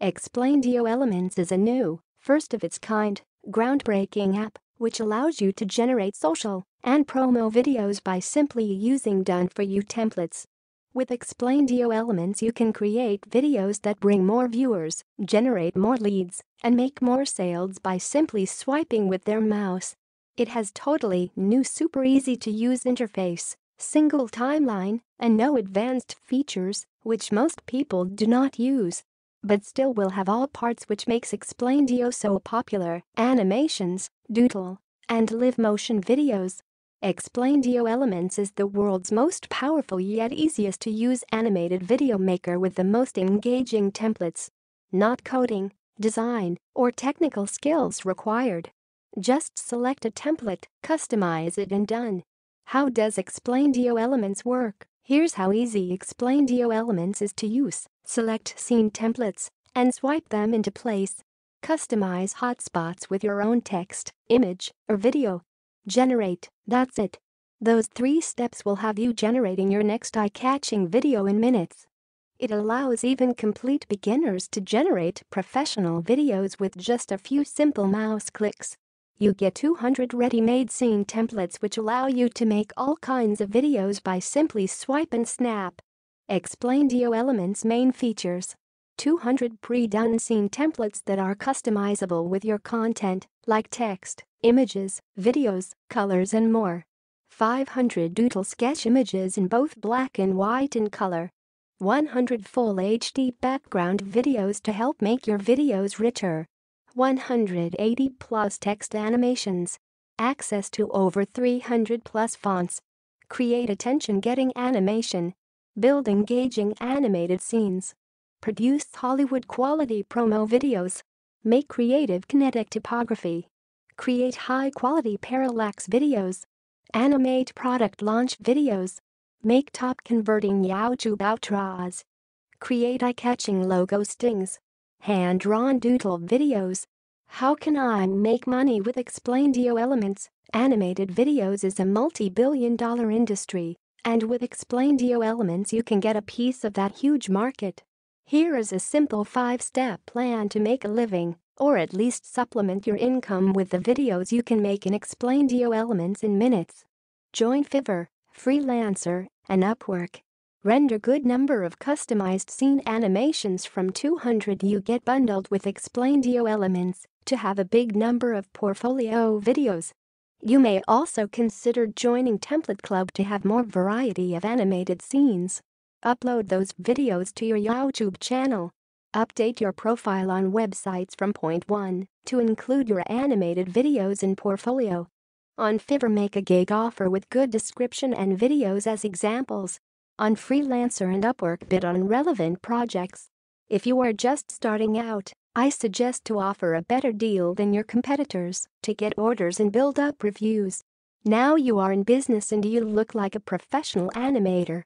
Explaindio Elements is a new, first of its kind, groundbreaking app which allows you to generate social and promo videos by simply using done-for-you templates. With Explaindio Elements you can create videos that bring more viewers, generate more leads, and make more sales by simply swiping with their mouse. It has totally new super easy to use interface, single timeline, and no advanced features, which most people do not use but still will have all parts which makes explained so popular, animations, doodle, and live motion videos. Explained Elements is the world's most powerful yet easiest to use animated video maker with the most engaging templates. Not coding, design, or technical skills required. Just select a template, customize it and done. How does Explained Elements work? Here's how easy Explain DO Elements is to use. Select scene templates and swipe them into place. Customize hotspots with your own text, image, or video. Generate, that's it. Those three steps will have you generating your next eye-catching video in minutes. It allows even complete beginners to generate professional videos with just a few simple mouse clicks. You get 200 ready-made scene templates which allow you to make all kinds of videos by simply swipe and snap. Explain Dio Elements main features. 200 pre-done scene templates that are customizable with your content, like text, images, videos, colors and more. 500 doodle sketch images in both black and white and color. 100 full HD background videos to help make your videos richer. 180 plus text animations, access to over 300 plus fonts, create attention-getting animation, build engaging animated scenes, produce Hollywood-quality promo videos, make creative kinetic typography, create high-quality parallax videos, animate product launch videos, make top-converting YouTube outros, create eye-catching logo stings, hand-drawn doodle videos. How can I make money with Explaindio elements? Animated videos is a multi-billion dollar industry, and with Explaindio elements you can get a piece of that huge market. Here is a simple 5-step plan to make a living, or at least supplement your income with the videos you can make in Explaindio elements in minutes. Join Fiverr, Freelancer, and Upwork Render good number of customized scene animations from 200 you get bundled with explained explainedio elements to have a big number of portfolio videos. You may also consider joining Template Club to have more variety of animated scenes. Upload those videos to your YouTube channel. Update your profile on websites from point 1 to include your animated videos in portfolio. On Fiverr make a gig offer with good description and videos as examples on Freelancer and Upwork bid on relevant projects. If you are just starting out, I suggest to offer a better deal than your competitors to get orders and build up reviews. Now you are in business and you look like a professional animator.